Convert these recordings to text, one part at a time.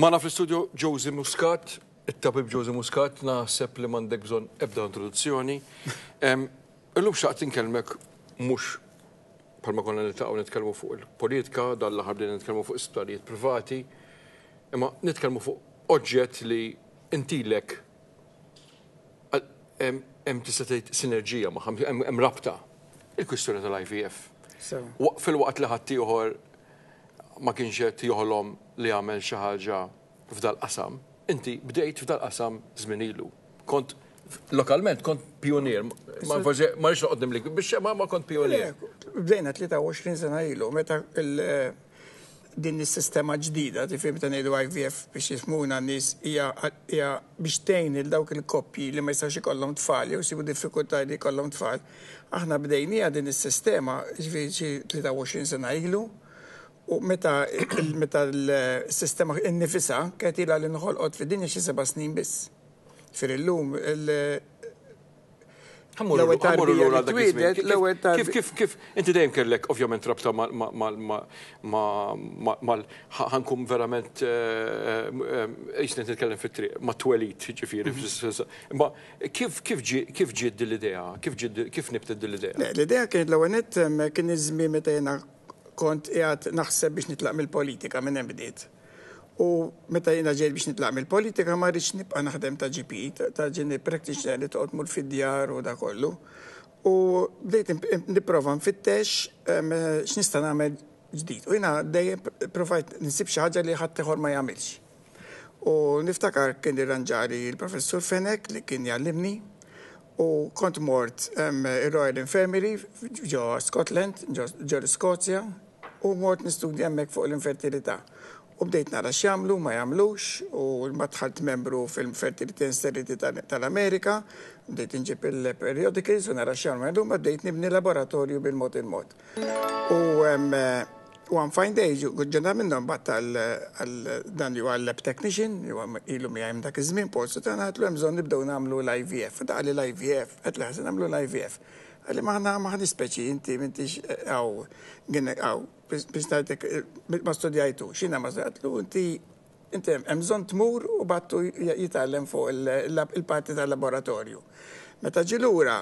Mana fl-studio Josie Muscat, it-tabib Josie Muscat, naħseb li mandek bżon ebda introduzzjoni. Illum xaqt inkelmek mux palma konna nittaqaw nitkellmu fuq il-politika, dal-laħar bdejna nitkellmu fuq isptarijiet privati, imma nitkellmu fuq oġġett li intilek hemm tista' tgħid sinerġija ma' hemm rabta il-kwistjoni tal-IVF. Fil-waqt li ħadd ieħor ma kienx qed li għamel xi ħaġa f'dal-qasam. Inti bdejt f'dal-qasam żmien ilu. Kont lokalment kont pionier, ma forse ma rix noqdim li, biex ma ma kont pionier. Bdejna 23 sena ilu, meta eh, din is-sistema ġdida, ti ta' nejdu IVF biex jismuna nis hija biex tejn il-dawk il-koppji li ma jistax ikollhom tfal, jew sibu diffikultà li jkollhom tfal. Aħna bdejnija din is-sistema ġifieri 23 sena ilu, U meta l-sistema innifisa kienet ilha li nħolqot fid-dinja xi seba' snin biss. Fir illum L-ewwel l-ewwel Kif kif inti dejjem kellek ovvjament rabta mal ħankum verament eh, eh, fit-triq ma' twelit ġifieri. Mhm. Ma kif ġid l-idea? Kif ġid l-idea? L-idea kienet l-ewwel kien meta jiena kont jgħat naħseb biex nitlaq mill-politika minn hemm bdiet. U meta jiena ġejt biex nitlaq mill-politika ma rridx nibqa' naħdem ta' GP, ta' ġini practitioner li toqgħod mur fid-djar u da kollu. U bdejt nipprova nfittex ehm, x'nista' nagħmel ġdid. U jiena dejjem provajt nisib xi ħaġa li ħadd ieħor ma jagħmilx. U niftakar kien irranġari il-professur Fenek li kien jallimni u kont mort ehm, il-Royal Infirmary ġo Scotland, ġo Scotia, u mort nistudja hemmhekk fuq l-infertilità. U bdejt nara x'jagħmlu ma jamlux, u matħalt membru fil-Fertility Inseriti tal-Amerika, bdejt nġib il-periodicals u nara x'jagħmlu ma jagħmlu ma bdejt nibni laboratorju bil-mod il-mod. U u għan fajn dejġu, ġenna minnom bat dan ju għal lab technician, ju għam ilu mi għajm dak iż-żmien, polsu tana għatlu għemżon nibdow namlu l-IVF, da għalli l-IVF, għatlu għazin namlu l-IVF. Għalli maħna maħni speċi, inti mintix eh, għaw, għinnek għaw, biex najtek, eh, ma studjajtu, xina ma studjajtu, inti inti emżon tmur u battu jitallem fuq il-parti tal-laboratorju. Meta ġilura,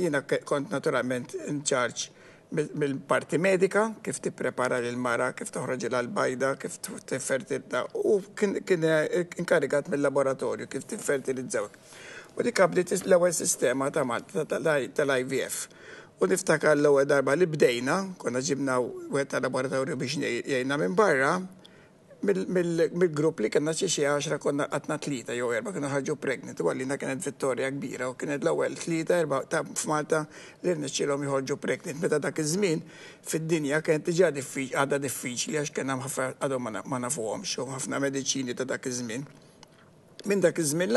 jina kont naturalment in charge mill-parti medika, kif tipprepara l-mara, kif toħroġ l bajda, kif tiffertilizza, u kien eh, inkarigat mill-laboratorju, kif tiffertilizzawek u li għabdiet l-ewwel sistema ta' tal-IVF. U niftakar l-ewwel darba li bdejna, konna ġibna wet ta' laboratorju biex jgħinna minn barra, mill-grupp li kena xie xie għaxra konna għatna tlita jew erba kena ħarġu pregnant u għallina kienet vittorja kbira u kienet l-ewel tlita erba ta' f'Malta li rnexxilhom jħorġu pregnant meta dak iż-żmien fid-dinja kienet diġà diffiċli għadha diffiċli għax kien hemm ħafna għadhom ma nafuhomx u ħafna mediċini ta' dak iż-żmien. Minn dak iż-żmien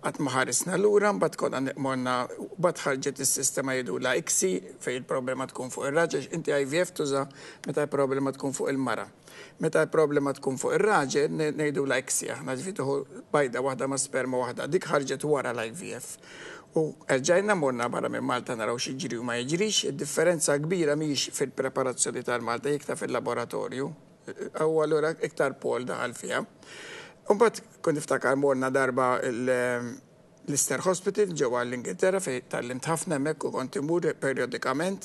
għat maħarisna l-ura, bat konna morna, bat ħarġet il-sistema jidu la iksi fej il-problema tkun fuq il-raġel, inti IVF tuża meta il-problema tkun fuq il-mara. Meta il-problema tkun fuq il-raġel, nejdu la iksi, aħna ġvituħu bajda wahda ma sperma wahda, dik ħarġet wara la IVF. U erġajna morna barra minn Malta naraw xieġri u ma jġrix, differenza kbira miex fil-preparazzjoni tal-Malta, jiktar fil-laboratorju, u għallura iktar pol daħal fija. Umbat kun niftakar morna darba l ehm, ister Hospital ġewwa l-Ingilterra fej tal-limt ħafna hemmhekk u kont imur periodikament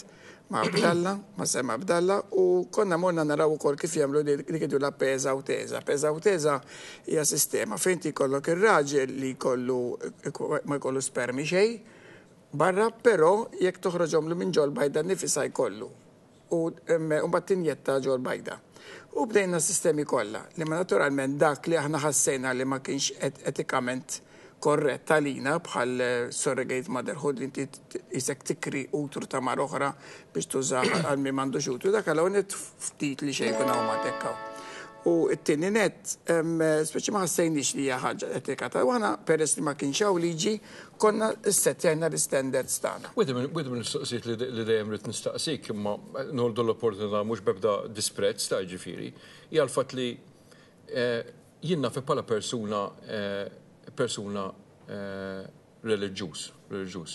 ma' Abdalla, ma' Sema Abdalla u konna morna naraw ukoll kif jagħmlu dik la peza u teza. Peza u teza hija sistema fejn jkollok ir-raġel li kollu ma kollu spermi xej barra, però jekk toħroġhom minn ġol bajda nifisa jkollu u mbattin jetta ġol bajda. U bdejna sistemi kolla, li ma naturalment dak li aħna ħassejna li ma kienx etikament korret talina bħal eh, surrogate motherhood li jisek tikri utru ta' mar oħra biex tuża għal mi mandux utru, dak għal ftit li xejkun għaw ma tekkaw. U t-tini net, speċi ma għassajnix li ħagġa etika ta' għana, peress li ma kienxaw liġi, konna s-setjajna l standard stana. Widmin, widmin s li dajem rrit nistaqsik, ma noldu l-opportunità mux bebda disprezz ta' ġifiri, jgħalfat li eh, jinnna fi pala persuna, eh, persuna eh, religjus, religjus,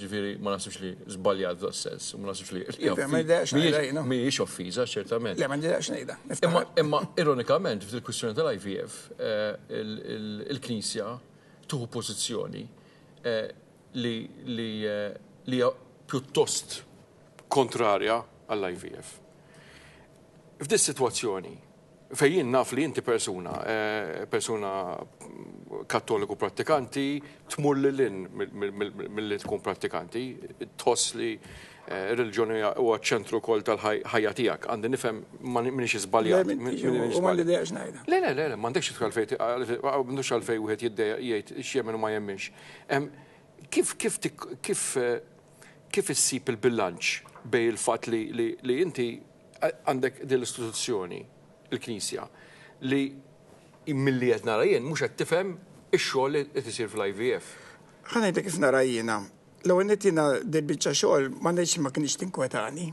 ġviri ma nasibx li zbaljat da sens, ma nasibx li. Iva, Miex offiza, ċertament. Le, ma nidax nejda. Imma ironikament, fil kwistjoni tal-IVF, eh, il-Knisja tuħu pozizjoni eh, li eh, pjuttost kontrarja għall-IVF. F'dis situazzjoni, fejjien naf li inti persuna, eh, persuna mm, kattoliku pratikanti, tmur li l-in mill-li tkun pratikanti, tos li eh, religjoni u ċentru kol tal-ħajja tijak, għandi nifem minix izbaljat. Le, le, le, mandekx tkalfej, mandekx għalfej u għet jiejt, xiemen u ma jemminx. Kif, kif, kif, eh, kif issib il-bilanċ bej il-fat li inti għandek dil-istituzzjoni il-Knisja li mill-li qed nara jien mhux qed tifhem li t-sir fil ivf Ħanajda kif nara jiena. L-ewwel qed jiena ma ngħidx ma kniċ tinkwetani.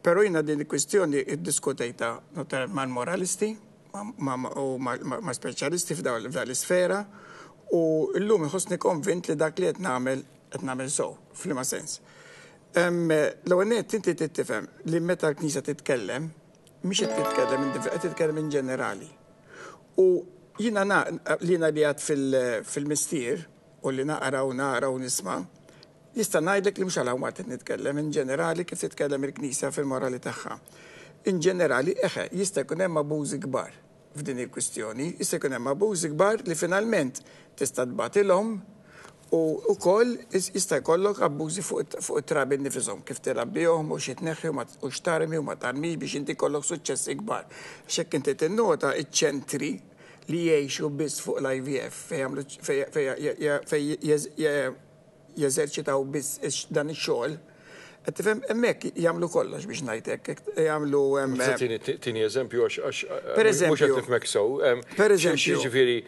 Pero jina din kwestjoni id kwistjoni notar man moralisti u ma' speċjalisti fdal sfera u l-lum iħossni konvint li dak li namel nagħmel namel so, sew ma sens. l tinti t-tifem li meta l-Knisja t-tkellem, mhix qed titkellem individwali, qed titkellem in ġenerali. U jina na, li na li għad fil-mistier, u li naqra u naqra u nisma, jista najdlek li mux għalaw ma nitkellem in ġenerali kif titkellem il-knisja fil-morali tagħha. In ġenerali, eħe, jista jkun hemm bużi kbar f'din il-kwistjoni, jista jkun hemm abużi kbar li finalment tista' tbatilhom U u koll jista' kollok abbużi fuq it-trabi nifisom kif tirabbihom u xi u xtarmi u matarmi, biex inti kollok suċċess ikbar. Xek inti tinnota iċ-ċentri li jiexu bis fuq l-IVF fej jeżerċitaw bis dan il-xol, Qed tifhem emmek jamlu kollox biex ngħidlek, jagħmlu Tini eżempju għax għax għax, għax, għax, għax, għax, Jiġifieri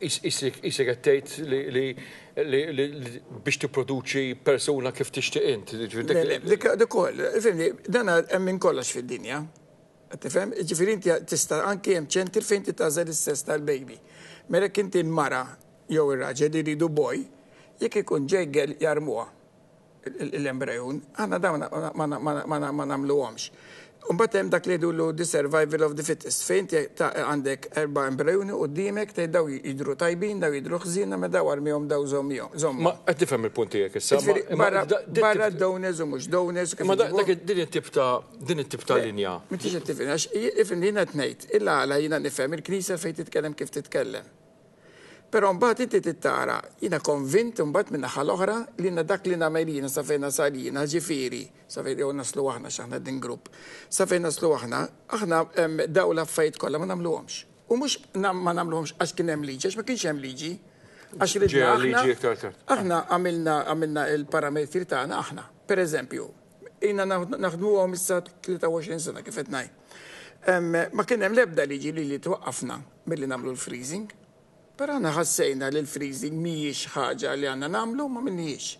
isek għattejt li biex t-produċi persona kif t-ixtiq int. Dikoll, fimni, dana emmin kollox fil-dinja. Għattifem, ġifiri inti tista anki jem ċentir fejn titażel s sess tal-baby. Mela kinti n mara jow il raġel li ridu boj, jek ikun ġeggel jarmuha l-embrajun, għanna da ma namlu għomx. Umbat hemm dak li jgħidu the survival of the fittest. Fejn għandek erba' embrejuni u dimek te daw jidru tajbin, daw jidru ħżina, ma daw armijom daw zomjom. Ma qed tifhem il punti tiegħek issa. Barra downez u mhux downez. Ma dak din it-tip ta' din it-tip ta' eh, linja. Mintix qed tifhem, għax jina jiena tnejt, illa għala jiena nifhem il-Knisa fejn titkellem kif titkellem. Pero mbagħad inti tittara, jiena konvint mbagħad minn naħa l-oħra li na dak li nagħmel jiena sa fejn nasal jiena ġifieri, sa fejn naslu aħna x'aħna din grupp. Sa fejn naslu aħna, aħna daw l-affajt kollha ma nagħmluhomx. U mhux ma nagħmluhomx għax kien hemm liġi, għax ma kienx hemm liġi. Għax ridna aħna għamilna għamilna il-parametri tagħna aħna. Per eżempju, naħdmu naħdmuhom issa 23 sena kif qed Ma kien hemm l-ebda liġi li li mill milli nagħmlu l-freezing Pero għana ħassejna li l-freezing miex ħaġa li għanna namlu ma minniex.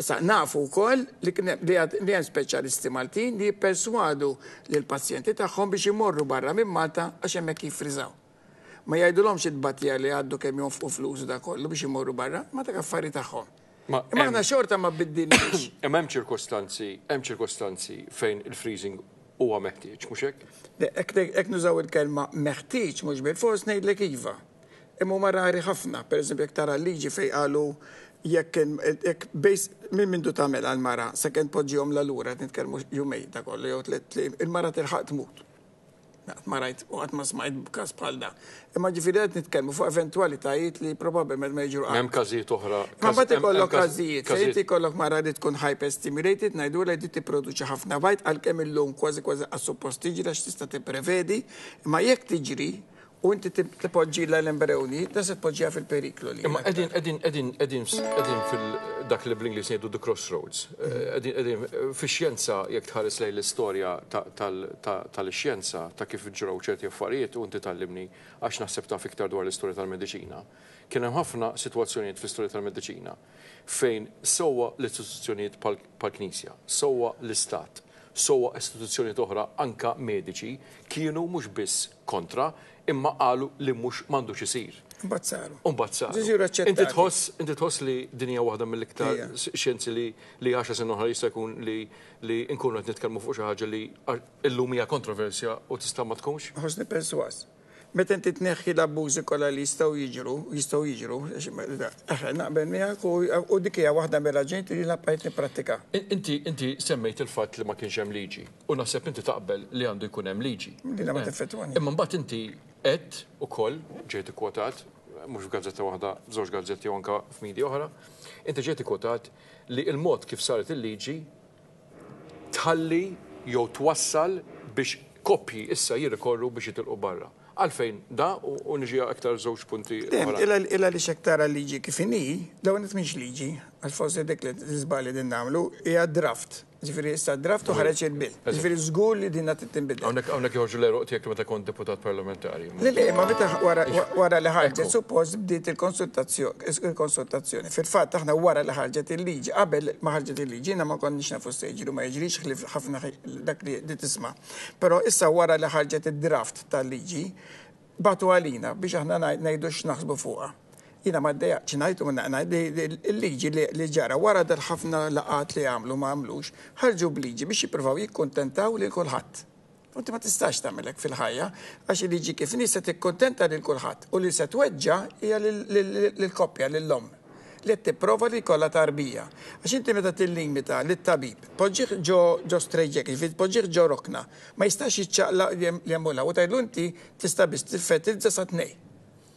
Issa nafu wkoll li hemm speċjalisti Maltin li jiperswadu li l-pazjenti tagħhom biex imorru barra minn Malta għax hemmhekk jifriżaw. Ma jgħidulhomx it-batija li għaddu kemm u flus da kollu biex imorru barra, ma ta' kaffari tagħhom. Ma aħna xorta ma biddilniex. Imma hemm ċirkostanzi, hemm ċirkostanzi fejn il-freezing huwa meħtieġ, mhux hekk? Hekk nużaw il-kelma meħtieġ mhux bil-fors ngħidlek iva imma ma rari ħafna, per eżempju, jek tara liġi fej għalu jekk bejs minn mindu tamel għal-mara, sekken podġijom l-lura, nitkermu jumej ta' kollu, jow il-mara tilħaq tmut. Marajt, u għatma smajt b'kas bħal da. Imma ġifiri għed nitkelmu fuq eventualitajiet li probabilment ma jġuru għal. Hemm kazijiet oħra. Ma bat ikollok kazijiet, sejt ikollok mara li tkun hyper stimulated, najdu li di tipproduċi ħafna bajt għal kemm illum kważi kważi għas-suppost tiġri għax tista' tipprevedi, imma jekk tiġri u inti tipoġġi l-Lembrewni, da se poġġija fil-periklu li. Ma edin, edin, edin, edin, edin fil-dak li bl-Inglis nejdu the crossroads. Eh, edin, edin, fi xjenza, jek tħares lej l-istoria tal-xjenza, ta' kif ġraw ċerti affarijiet u inti tal-limni, għax naħseb ta' fiktar dwar l-istoria tal-medicina. Kien hemm ħafna situazzjonijiet fl-istoria tal-medicina fejn sowa l-istituzzjonijiet pal-Knisja, sowa l-Istat, sowa istituzzjonijiet oħra anka mediċi kienu mhux biss kontra, imma qalu li mhux m'għandux isir. Mbazzaru. Mbazzaru. Inti tħoss, inti tħoss li dinja waħda mill-iktar xienzi li li għaxa sen oħra jista' jkun li li nkunu qed nitkellmu fuq xi ħaġa li hija kontroversja u tista' ma tkunx? Ħosni perswas. Meta inti tneħħi l-abbużi kollha li jistgħu jiġru, jistgħu jiġru, naqbel miegħek u dik hija waħda mill-aġenti li l nipprattika. Inti inti semmejt il-fatt li ma kienx hemm liġi u naħseb inti taqbel li għandu jkun hemm liġi. Eh, imma mbagħad inti et u koll, ġejti kwotat, mux f'gazzetta wahda, zoġ gazzetti anka f'midi oħra, inti ġejti kwotat li il-mod kif saret il-liġi tħalli jew twassal biex koppji issa jirrekorru biex jitilqu barra. Għalfejn da u nġija aktar zoċ punti. Illa li xektar liġi kifini, dawn miex liġi, għal-fawzi dek li t-izbali din namlu, hija draft. Ġifiri, sa draftu ħareċ il-bil. Ġifiri, zgur li dinna t Għonek għonek joġu l-eruq tijek meta kont deputat parlamentari. Lili, ma meta għara li ħarġet, suppost bdiet il-konsultazzjoni. Fil-fat, aħna għara li ħarġet il-liġi, għabel ma ħarġet il-liġi, na ma konniex nafu sejġru, ma jġriġ ħlif ħafna dak li ditisma. Pero issa għara li ħarġet il-draft tal-liġi, batu għalina biex aħna najdu x'naħsbu fuqa jina ma d-deja ċinajtu il-liġi li ġara wara dal-ħafna laqat li għamlu ma għamlux, ħarġu bliġi biex jiprofaw jikkontentaw li l-kulħadd. U ma tistax tagħmelek fil-ħajja għax il-liġi kif t-kontenta li lil kulħadd u li se tweġġa hija lill-koppja l-lom li t-prova li kolla tarbija. Għax inti meta t-limita li t-tabib, poġiħ ġo ġo strejġek, jifid ġo rokna, ma jistax jċaqla li jemmula, u tajlunti t tista t fetil t t-nej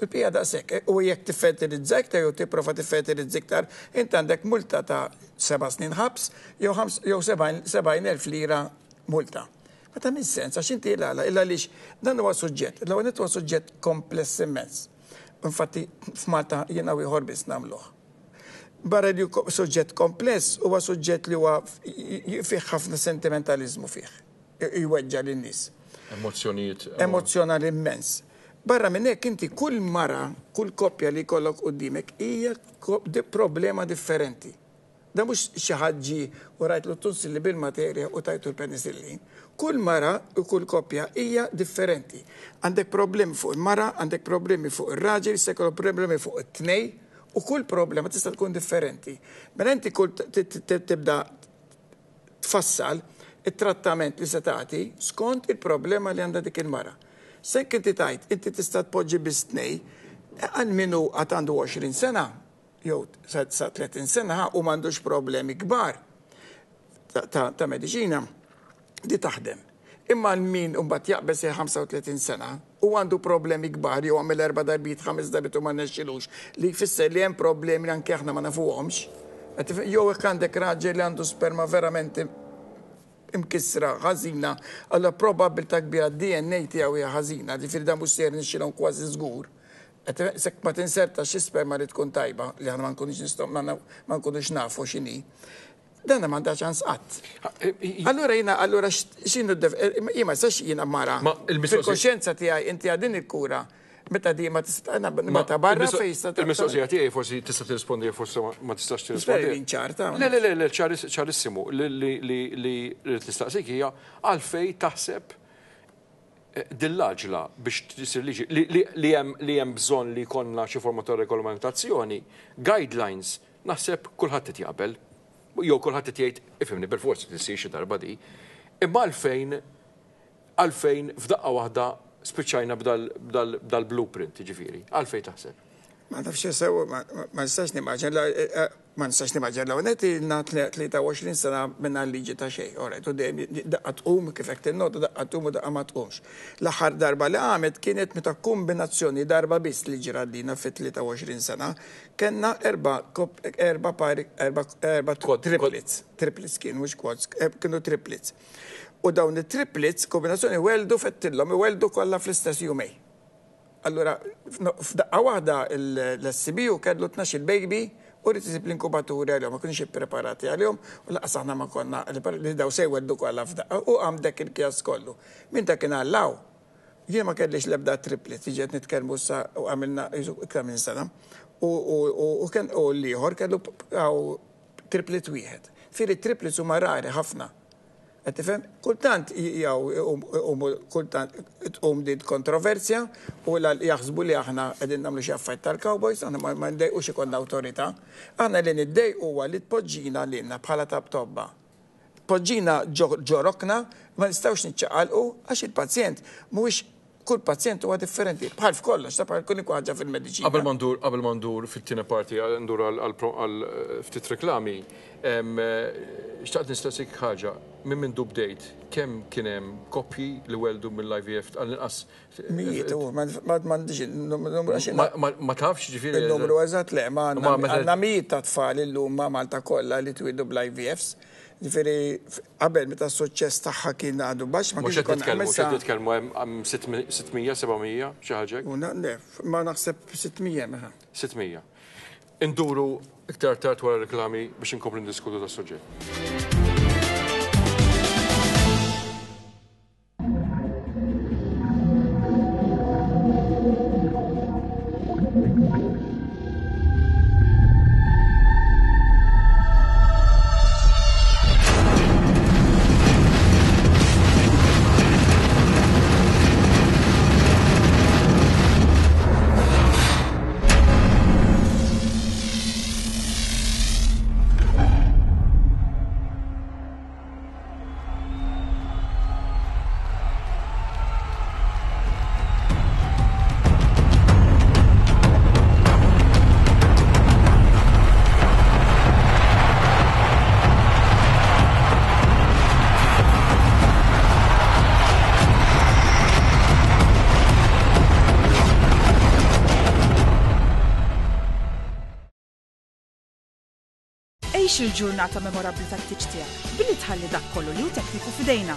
il da sekk. U jek tifetti tiffertilizzak ta' jew tipprofa tiffertilizzak tar, int għandek multa ta' seba snin ħabs, jew elf lira multa. Ma ta' min sens, għax inti l-għala, illa lix, dan huwa suġġett, l-għu huwa suġġett kompless immens. Infatti, f'Malta jena u jħorbis namluħ. Barra li suġġet kompless huwa suġġett li huwa fiħ ħafna sentimentalizmu fih. Jweġġa l-nis. Emozjoniet. Emozjonal immens. Barra minn hekk inti kull mara, kull koppja li kollok qudiemek hija problema differenti. Da mhux xi ħaġġi u rajtlu li bil-materja u tajtu l penisillin Kull mara u kull koppja hija differenti. Għandek problemi fuq il-mara, għandek problemi fuq ir-raġel, se problemi fuq it-tnej, u kull problema tista' tkun differenti. Mela inti kull tibda tfassal it-trattament li se tagħti skont il-problema li għandha dik il-mara sekk inti tajt, inti tista' tpoġġi bistnej, għal minnu għat għandu 20 sena, jew sa 30 sena u m'għandux problemi kbar ta' mediċina di taħdem. Imma l-min umbat jaqbes 35 sena u għandu problemi kbar jew għamil erba darbit, ħames darbit u ma nexxilux li jfisser li hemm problemi anke aħna ma nafuhomx. Jow għandek raġel li għandu sperma verament imkissra ħażina, għalla ta' kbira DNA tiegħu hija ħażina, di firda mhux ser nixxilhom kważi żgur. Sekk ma tinserta x'isperma li tkun tajba li għan ma nkunux nistom, man kunix nafu x'inhi dan ma għandha ċans qatt. Allura jina, allura x'inhu eh, jima sax jina mara. il Fil-kosċenza tiegħi inti għadin il-kura meta di ma tista' ma ta' barra fejsta. Il-mistoqsija tiegħi forsi tista' tirrispondi forsi ma tistax tirrispondi. ċarta. Le le le ċarissimu li tistaqsik hija għalfej taħseb eh, dill biex tisir liġi li hemm bżonn li jkollna xi forma ta' regolamentazzjoni, guidelines naħseb kulħadd qed jaqbel. Jew kulħadd qed jgħid ifhimni bil-forsi tisir xi darba di. Imma għalfejn għalfejn f'daqqa waħda spiċċajna b'dal-blueprint, ġifiri. Għalfej taħseb? Ma nafx sew, ma nistax nimaġen, eh, eh, ma nistax nimaġen la għonet il-na 23 sena minna liġi ta' xej, orajt, u dejjem daqqat um kif t tinnot, daqqat um u daqqa ma L-aħħar darba li għamet kienet meta kombinazzjoni darba biss li ġirallina fit 23 sena, kena erba erba pari erba erba triplets, triplets kien mhux kwads, eh, kienu triplets. U dawn it-triplets, kombinazzjoni weldu fettillom, weldu kolla fl-istess jumej. Allura, f'daqqa waħda l-SCB u kellu 12 baby u rrit isib l-inkubaturi għal-jom, ma kunx preparati għal-jom, u laqqa saħna ma konna li daw sej weddu kolla f'daqqa u għamdek il-kjas kollu. Min ta' kien għallaw, jien ma kellix lebda triplet, iġet nitkermu sa u għamilna iktar minn sena, u kien u liħor kellu triplet wieħed. Firi triplets huma rari ħafna Qed Kultant jgħu, um- um- kultant tqum dit kontroversja u l jaħsbu li aħna għedin namlu xi tal-cowboys, aħna ma ndej ndejqux ikonna awtorità. Aħna li niddej podġina li tpoġġina bħala tab tobba. Podġina ġorokna ma nistgħux niċċaqalqu għax il-pazjent mhuwiex kull pazjent huwa differenti. Bħal f'kollox, ta' bħal kull ħaġa fil-medicina. Qabel mandur, qabel mandur fit-tieni parti għandur għal eh, ftit reklami, eh, xtaqt nistaqsik ħaġa, minn minn dubdejt, kemm kien hemm kopji li weldu mill-IVF e għall-inqas? Eh, mijiet, ma m'għandix numru Ma tafx ġifieri. Il-numru eżatt le, ma għandna mijiet ta' tfal illum ma' Malta kollha li twildu bl-IVFs. E Ġifiri, għabel, meta s-soċċess taħħa kien għadu bax, ma kienx kont għamel sa. Titkellmu hemm 600 700 xi ħaġa. Ma naħseb 600 meħa. 600. Induru iktar tard wara reklami biex inkomplu ndiskutu ta' suġġett Għix il-ġurnata memorabli ta' t tiegħek billi tħalli dak kollu li hu tekniku f'idejna.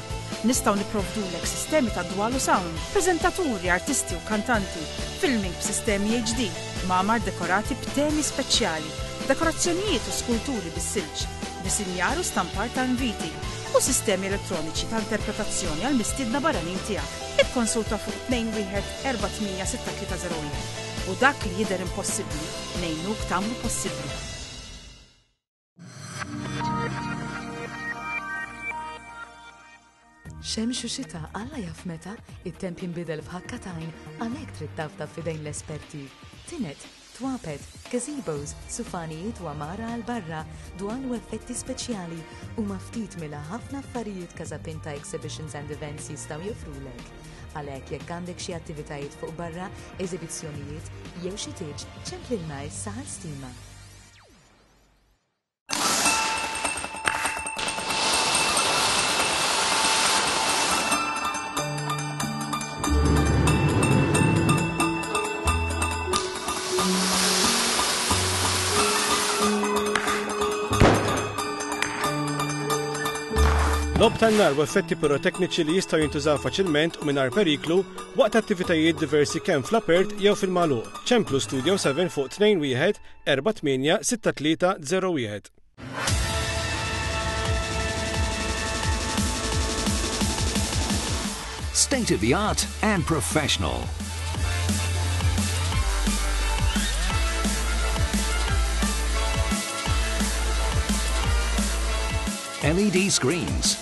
Nistgħu nipprovdulek l sistemi ta' dwalu sound, preżentaturi, artisti u kantanti, filming b'sistemi HD, mamar dekorati b'temi speċjali, dekorazzjonijiet u skulturi bis-silġ, disinjar u stampar ta' inviti u sistemi elettroniċi ta' interpretazzjoni għal mistidna barranin tiegħek. Ikkonsulta fuq 214 u dak li jidher impossibbli, nejnuk tamlu possibbli. Xemx u xita, għalla jaf meta, it-temp jinbidel f'ħakkatajn, għalhekk trid tafta f'idejn l-esperti. Tinet, twapet, gazebos, sufanijiet u amara għal barra, dwan u effetti speċjali u maftit mela ħafna affarijiet kazapinta exhibitions and events jistaw jofrulek. Għalhekk jekk għandek xi attivitajiet fuq barra, eżibizzjonijiet, jew xi tieġ ċemplinna s-saħal stima. Dob tal nar u effetti pirotekniċi li jistgħu jintużaw faċilment u mingħajr periklu waqt attivitajiet diversi kemm fl-apert jew fil malu Ċemplu Studio 7 fuq 2 wieħed 48 State of the art and professional. LED screens,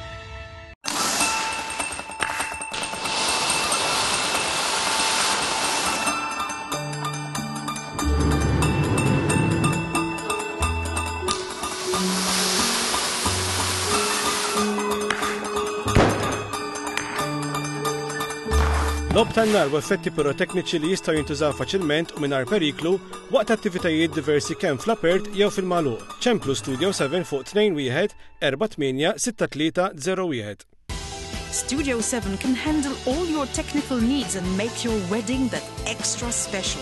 Lob tan-nar u effetti pirotekniċi li jistaw jintużaw faċilment u minar periklu waqt attivitajiet diversi kemm fl-apert jew fil malu Ċemplu Studio 7 fuq 21 48 Studio 7 can handle all your technical needs and make your wedding that extra special.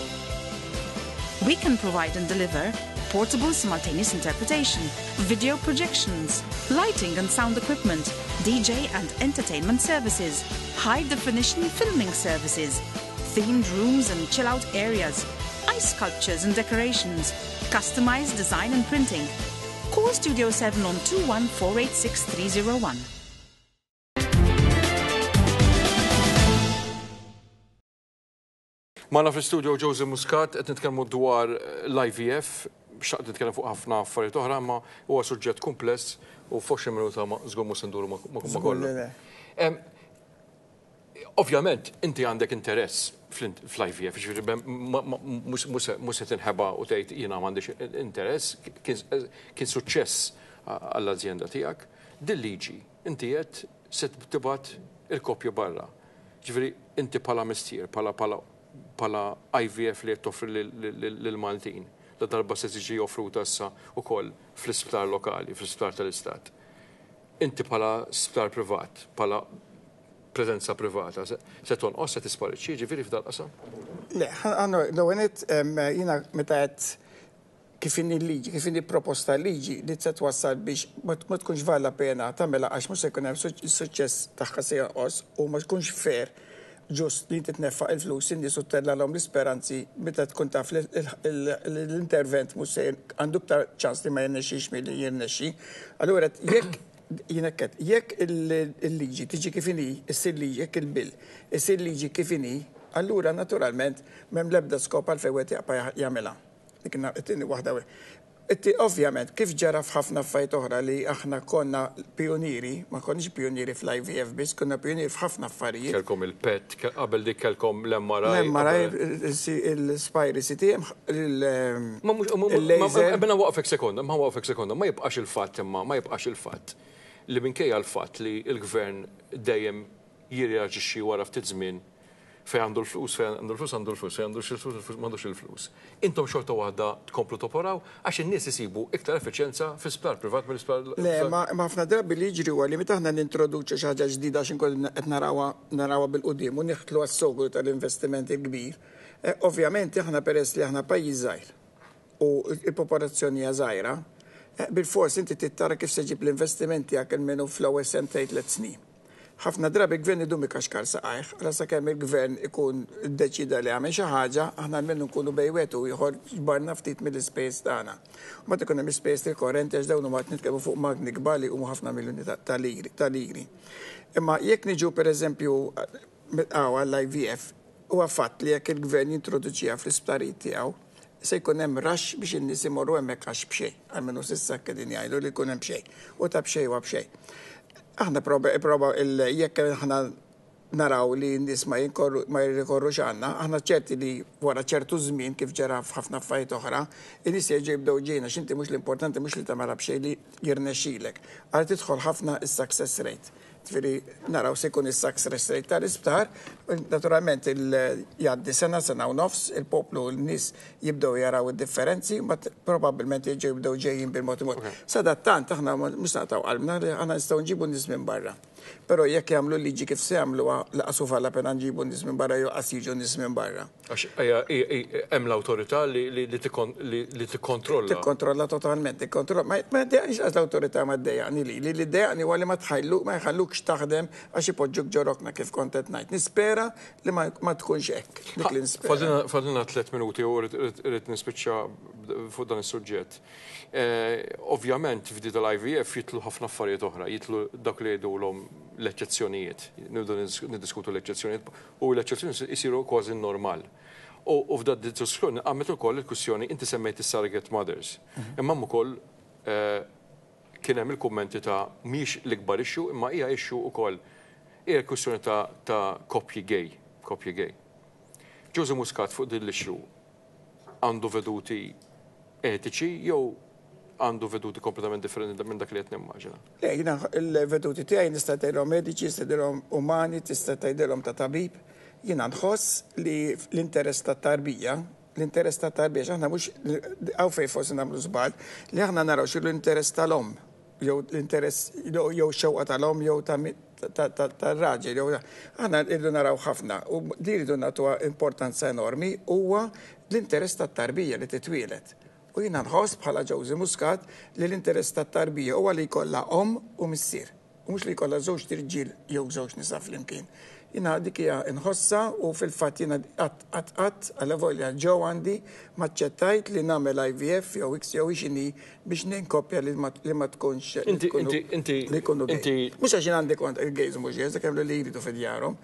We can provide and deliver portable simultaneous interpretation, video projections, lighting and sound equipment, DJ and entertainment services, high definition filming services, themed rooms and chill out areas, ice sculptures and decorations, customized design and printing. Call Studio 7 on two one four eight six three zero one. 486 301. fl-studio Jose Muscat qed nitkellmu dwar eh, l-IVF xaqt nitkellem fuq ħafna affarijiet oħra, ma huwa suġġett kumpless u fuq xi ta' ma żgur mhux induru ma kollu. Ovvjament, inti għandek interess fl-IVF, ġifiri, mux se tinħeba u tgħid jiena m'għandix interess, kien suċċess għall-azjenda tiegħek. Dil-liġi, inti qed se tibat il-kopju barra. Ġifiri, inti pala mistier, pala pala IVF li toffri lil-Maltin ta' darba se tiġi offruta issa ukoll fl-isptar lokali, fl-isptar tal-istat. Inti pala sptar privat, pala prezenza privata, se ton os se tispariċi, ġifiri f'dal-qasam? Le, għannu, l-għenet, jina meta kif kifini liġi, kifini proposta liġi li t-set twassal biex ma tkunx valla pena tamela għax mux se kunem suċess taħħasija os u ma tkunx fair ġust li titneffa il-flus indi suttella l-om l-speranzi meta tkun taf l-intervent musejn għandu ktar ċans li ma jennexiex mill jennexi. Allura, jekk jenneket, jekk il-liġi tiġi kifini, issir liġi, jekk il-bil, issir liġi kifini, allura naturalment mem lebda skop għal fejwet jgħamela. Dikna, it-tini wahda Itti, ovvjament, kif ġara f'ħafna fajt oħra li aħna konna pioniri, ma konniġ pioniri fl-IVF biss, konna pioniri f'ħafna affarijiet. Kelkom il-PET, qabel dik kelkom l-MRI. L-MRI, il-Spire City, il lejzer m'a waqfek sekonda, ma waqfek sekonda, ma jibqax il-fat imma, ma jibqax il-fat. Li minkejja l-fat li il-gvern dejjem jirreaġixxi wara ftit żmien fej għandu l-flus, fej għandu l-flus, għandu l-flus, fej għandu l-flus, fej għandu l flus Intom xorta għadda tkomplu toporaw, għax in nis jisibu iktar efficienza fi splar privat mill splar. Le, ma ħafna drabi li ġri għalli meta ħna n xi xaħġa ġdida x'in kolli qed narawha bil qudim u nieħtlu għas sogur tal-investimenti kbir. Eh, ovvjament aħna peress li aħna pajji żgħir u il popolazzjoni hija eh, bil-fors inti tittara kif seġib l-investimenti għak il-menu fl osm tajt tliet snin ħafna drabi gvern idu mikaxkar saqajħ, rasa kemm il-gvern ikun deċida li għamil xi ħaġa, aħna l-minnu nkunu bejwetu ieħor ġbarna ftit mill-ispejs tagħna. Ma tkun hemm ispejs il-korrenti għax dawn huma nitkellmu fuq magni kbar u huma ħafna miljuni tal-liri. Imma jekk niġu pereżempju għawa għall-IVF, huwa fatt li jekk il-gvern jintroduċija fl-isptarijiet tiegħu, se jkun hemm rax biex in-nies imorru hemmhekk għax b'xejn, għalmenu s'issa kedin jgħidu li jkun hemm xejn, u ta' b'xejn u b'xejn. Aħna proba, proba jekk aħna naraw li n-nis ma jirrikorru xanna, aħna ċerti li wara ċertu żmien kif ġara f'ħafna fajt oħra, in-nis jibdow ġejna x'inti mhux l-importanti mhux li tagħmel xejn li jirnexxilek. Għal tidħol ħafna is-success rate tfiri naraw se jkun is-success rate tal-isptar, naturalment il-jaddi sena, sena u nofs, il-poplu, l-nis jibdow jaraw il-differenzi, ma probabilment jibdow ġejjim bil-motimot. Sadattant, aħna mux għalmna, aħna nistaw nġibu nis minn barra. Pero jekk jagħmlu liġi kif se jagħmlu ah, laqasu falla pena nġibu nies minn barra jew qas jiġu nies minn barra. Għax hemm l-awtorità li tikkontrolla. Tikkontrolla totalment, tikkontrolla. Ma dejaqx għax l-awtorità ma dejaqni li li dejaqni huwa li ma tħajlu ma jħallukx taħdem għax ipoġġuk ġorokna kif kontet ngħid. Nispera li ma tkunx hekk. Fadilna tliet minuti u rrid nispiċċa fuq dan is-suġġett. Eh, ovvjament f'di tal-IVF jitlu ħafna affarijiet oħra, jitlu dak li jgħidu l-om l eċezzjonijiet nibdu niddiskutu l eċezzjonijiet u l eċezzjonijiet jisiru kważi normal. U f'da d-diskussjoni għamet koll il-kussjoni inti semmejt il surrogate mothers. Mhm. Imma mu koll eh, kienem il kommenti ta' miex l-ikbar ixxu imma ija hija ixxu ukoll hija kwistjoni ta' kopji gej, kopji gej. Ġużi Muscat fuq dill l għandu veduti etiċi jew għandu veduti kompletament differenti minn dak li qed nimmaġina. Le, jina il-veduti tiegħi nista' tgħidhom mediċi, nista' tgħidhom umani, tista' tgħidhom ta' tabib. Jiena nħoss li l-interess ta' tarbija l-interess ta' tarbija xaħna mhux għaw fejn fossi nagħmlu zbal li aħna naraw xi l-interess tal-om jew l-interess jew xewqa tal-om jew ta' tal-raġel jew aħna rridu naraw ħafna u li rridu nagħtuha importanza enormi huwa l-interess tat-tarbija li titwielet u jina nħos bħala ġawzi muskat li l-interess ta' tarbija u għalli kolla om u missir. U mhux li jkollha żewġ tirġiel jew żewġ nisa fl-imkien jina dikija nħossa u fil-fat jina għat għat għal-volja ġo għandi maċċettajt li namel IVF jew X jew xini biex ninkopja li ma tkunx. Inti, inti, inti. Mux għaxin għandi għand il-gejz mux għez, kem li jiridu fil-jarom,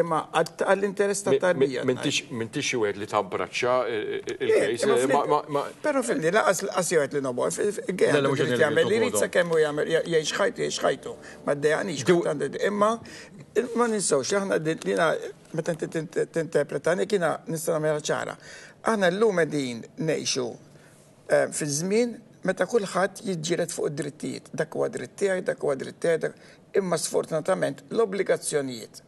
imma għall-interess ta' tarbija. Mintix u li tabbraċċa eh, eh, il-gejz. Eh, Pero fil-li laqas għed li nobo, il-gejz li jgħamil li jrid sa' kemmu jgħamil jgħiexħajtu jgħiexħajtu, ma d xħajtu għandi. Imma ma ninsawx, aħna aħna lina meta tinterpretani kina nistana nagħmel ċara. Aħna llum qegħdin ngħixu eh, fi żmien meta kulħadd jidġiret fuq drittijiet dak u dritt dak u dritt imma sfortunatament l-obbligazzjonijiet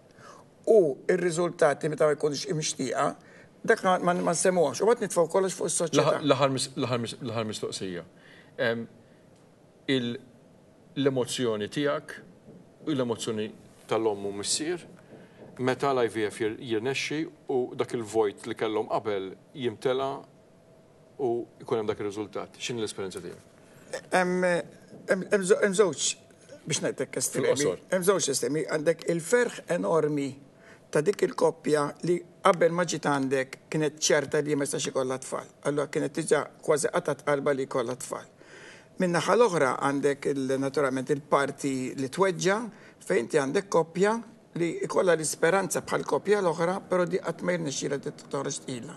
u r-riżultati meta ma jkunx imxtieqa dak ma nsemmuhomx u għat nitf'aw kollox fuq is-soċjetà. L-aħħar mistoqsija. L-emozzjoni tiegħek u l-emozzjoni tal-ommu missier meta l-IVF jirnexxi u dak il-vojt li kellhom qabel jimtela u jkun hemm dak ir-riżultat. X'inhi l-esperjenza tiegħek? Hemm żewġ biex ngħidlek estremi. Hemm żewġ estremi għandek il-ferħ enormi ta' dik il-koppja li qabel ma ġiet għandek kienet ċerta li ma jistax ikollha tfal. Allura kienet diġà kważi qatat qalba li jkollha tfal. Min-naħa l-oħra għandek il-naturalment il-parti li tweġġa fejn ti għandek koppja li ikolla l-isperanza bħal kopja l-oħra, pero di għatmajr di t-torġ illa.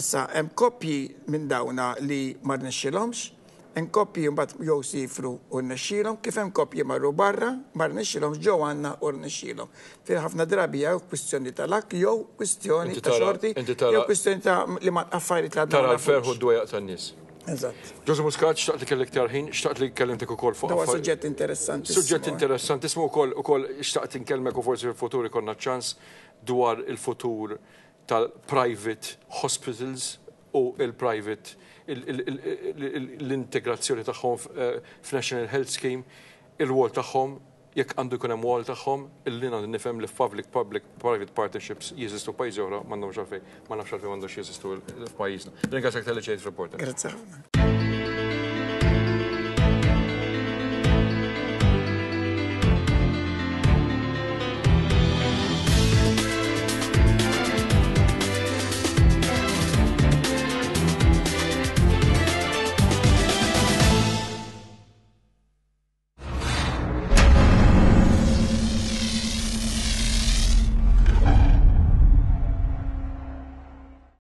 Issa, hemm kopji minn dawna li ma rnexxilhomx, hemm kopji mbagħad jow sifru u rnexxilhom, kif hemm kopji marru barra, ma rnexxilhomx ġew għanna u rnexxilhom. Fi ħafna drabi jew kwistjoni ta' lak, jow kwistjoni ta' xorti, jow kwistjoni ta' li ma' affari ta' dawna. Tara l-ferħu d-dwejaq tan nis. Eżatt. Ġozu Muscat, xtaqt li kellek tarħin, xtaqt li kellimtek u kol fuq. Dawa suġġett interessanti. Suġġett interessanti, u kol, u kol xtaqt nkellmek u forsi fil-futur ikonna ċans dwar il-futur tal-private hospitals u il-private l-integrazzjoni tagħhom eh, f'National Health Scheme, il-wol tagħhom jekk għandu jkun hemm wall tagħhom illi għandu nifhem li public public private partnerships jeżistu pajjiż oħra m'għandhomx għalfejn ma nafx għalfejn m'għandux jeżistu f'pajjiżna. Ringrazzjak li ċejt reporter. Grazie